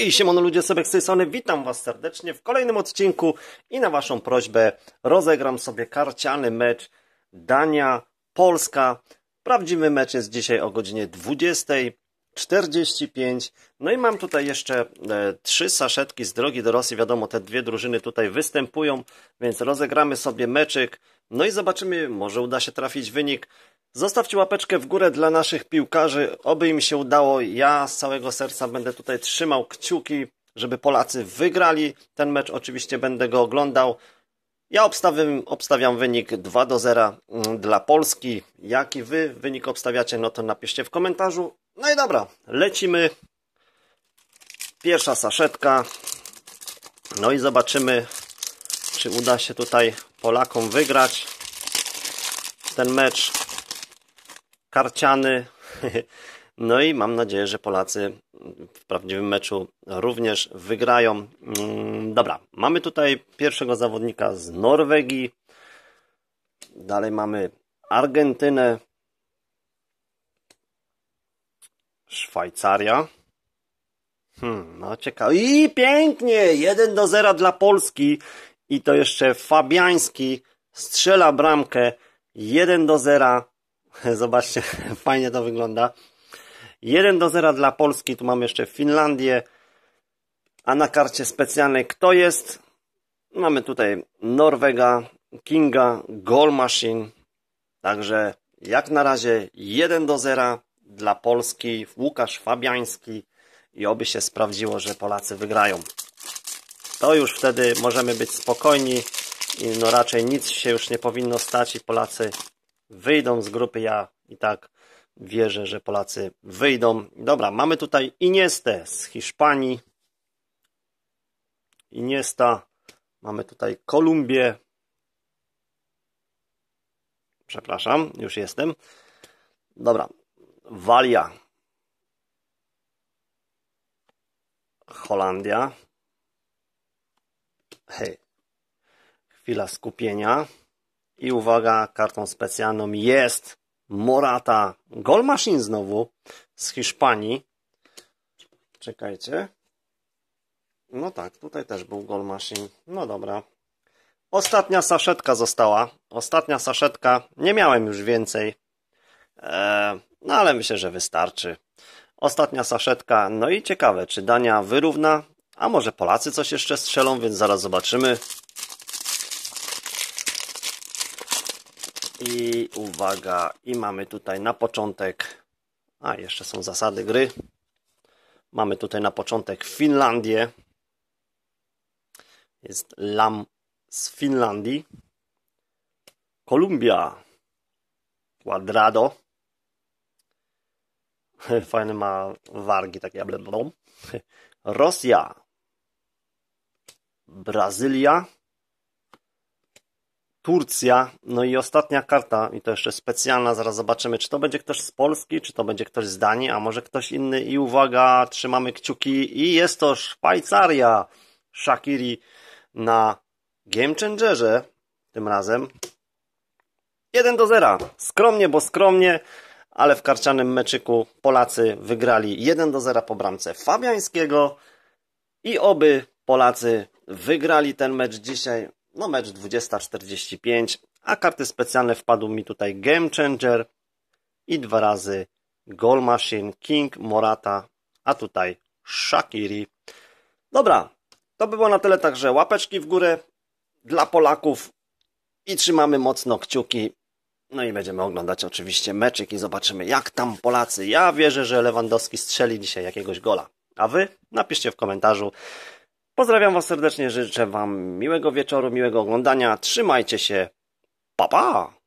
Hej, siemono ludzie, sobie, z tej strony, witam Was serdecznie w kolejnym odcinku i na Waszą prośbę rozegram sobie karciany mecz Dania-Polska. Prawdziwy mecz jest dzisiaj o godzinie 20.45. No i mam tutaj jeszcze e, trzy saszetki z drogi do Rosji, wiadomo, te dwie drużyny tutaj występują, więc rozegramy sobie meczyk. No i zobaczymy, może uda się trafić wynik. Zostawcie łapeczkę w górę dla naszych piłkarzy, oby im się udało. Ja z całego serca będę tutaj trzymał kciuki, żeby Polacy wygrali. Ten mecz oczywiście będę go oglądał. Ja obstawiam, obstawiam wynik 2 do 0 mm, dla Polski. Jaki wy wynik obstawiacie, no to napiszcie w komentarzu. No i dobra, lecimy. Pierwsza saszetka. No i zobaczymy, czy uda się tutaj Polakom wygrać ten mecz karciany. No i mam nadzieję, że Polacy w prawdziwym meczu również wygrają. Mm, dobra, mamy tutaj pierwszego zawodnika z Norwegii. Dalej mamy Argentynę. Szwajcaria. Hmm, no ciekawe. I pięknie! 1 do 0 dla Polski. I to jeszcze Fabiański strzela bramkę 1 do 0. Zobaczcie, fajnie to wygląda. 1 do 0 dla Polski, tu mam jeszcze Finlandię, a na karcie specjalnej kto jest? Mamy tutaj Norwega, Kinga, Goal Machine, także jak na razie 1 do 0 dla Polski, Łukasz Fabiański i oby się sprawdziło, że Polacy wygrają. To już wtedy możemy być spokojni i no raczej nic się już nie powinno stać i Polacy wyjdą z grupy. Ja i tak wierzę, że Polacy wyjdą. Dobra, mamy tutaj Iniestę z Hiszpanii. Iniesta. Mamy tutaj Kolumbię. Przepraszam, już jestem. Dobra, Walia. Holandia. Hej. Chwila skupienia. I uwaga, kartą specjalną jest Morata. Gol Machine znowu z Hiszpanii. Czekajcie. No tak, tutaj też był Gol Machine. No dobra. Ostatnia saszetka została. Ostatnia saszetka. Nie miałem już więcej. Eee, no ale myślę, że wystarczy. Ostatnia saszetka. No i ciekawe, czy Dania wyrówna, a może Polacy coś jeszcze strzelą, więc zaraz zobaczymy. I uwaga, i mamy tutaj na początek, a jeszcze są zasady gry. Mamy tutaj na początek Finlandię. Jest Lam z Finlandii. Kolumbia. Quadrado. Fajne ma wargi, takie blablabla. Rosja. Brazylia. Turcja, no i ostatnia karta, i to jeszcze specjalna, zaraz zobaczymy, czy to będzie ktoś z Polski, czy to będzie ktoś z Danii, a może ktoś inny. I uwaga, trzymamy kciuki, i jest to Szwajcaria Shakiri na Game Changerze tym razem. 1 do 0. Skromnie, bo skromnie, ale w karcianym meczyku Polacy wygrali 1 do 0 po bramce Fabiańskiego i oby Polacy wygrali ten mecz dzisiaj no mecz 20.45, a karty specjalne wpadł mi tutaj Game Changer i dwa razy Goal Machine, King, Morata, a tutaj Shakiri. Dobra, to by było na tyle, także łapeczki w górę dla Polaków i trzymamy mocno kciuki. No i będziemy oglądać oczywiście meczek i zobaczymy jak tam Polacy. Ja wierzę, że Lewandowski strzeli dzisiaj jakiegoś gola. A wy napiszcie w komentarzu, Pozdrawiam Was serdecznie, życzę Wam miłego wieczoru, miłego oglądania. Trzymajcie się. Pa, pa!